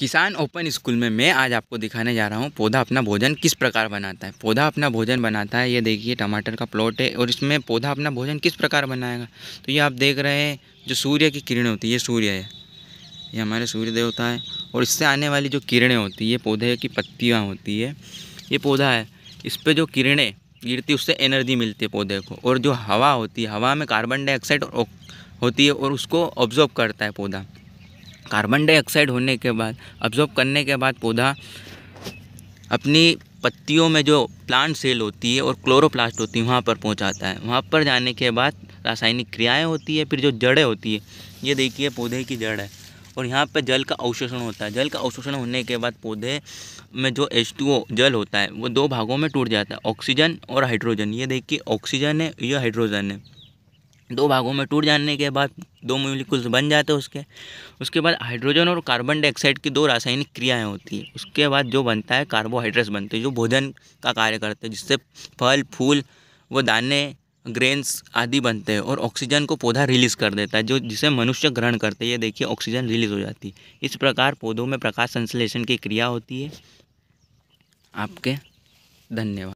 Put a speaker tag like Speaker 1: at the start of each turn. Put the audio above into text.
Speaker 1: किसान open school में मैं आज आपको दिखाने जा रहा हूँ पौधा अपना भोजन किस प्रकार बनाता है पौधा अपना भोजन बनाता है ये देखिए टमाटर का प्लॉट है और इसमें पौधा अपना भोजन किस प्रकार बनाएगा तो ये आप देख रहे हैं जो सूर्य की किरणें होती है ये सूर्य है ये हमारे सूर्य देवता है और इससे आने वाली जो किरणें होती है पौधे की पत्तियाँ होती है ये पौधा है इस पर जो किरणें गिरती उससे एनर्जी मिलती है पौधे को और जो हवा होती है हवा में कार्बन डाइऑक्साइड होती है और उसको ऑब्जॉर्व करता है पौधा कार्बन डाइऑक्साइड होने के बाद अब्जॉर्ब करने के बाद पौधा अपनी पत्तियों में जो प्लांट सेल होती है और क्लोरोप्लास्ट होती है वहाँ पर पहुँचाता है वहाँ पर जाने के बाद रासायनिक क्रियाएँ होती है फिर जो जड़ें होती है ये देखिए पौधे की जड़ है और यहाँ पर जल का अवशोषण होता है जल का अवशोषण होने के बाद पौधे में जो एच जल होता है वो दो भागों में टूट जाता है ऑक्सीजन और हाइड्रोजन ये देखिए ऑक्सीजन है या हाइड्रोजन है दो भागों में टूट जाने के बाद दो मोलिकुल्स बन जाते हैं उसके उसके बाद हाइड्रोजन और कार्बन डाइऑक्साइड की दो रासायनिक क्रियाएं होती है उसके बाद जो बनता है कार्बोहाइड्रेट्स बनते हैं जो भोजन का कार्य करते हैं जिससे फल फूल व दाने ग्रेन्स आदि बनते हैं और ऑक्सीजन को पौधा रिलीज़ कर देता है जो जिसे मनुष्य ग्रहण करते हैं ये देखिए ऑक्सीजन रिलीज़ हो जाती है इस प्रकार पौधों में प्रकाश संश्लेषण की क्रिया होती है आपके धन्यवाद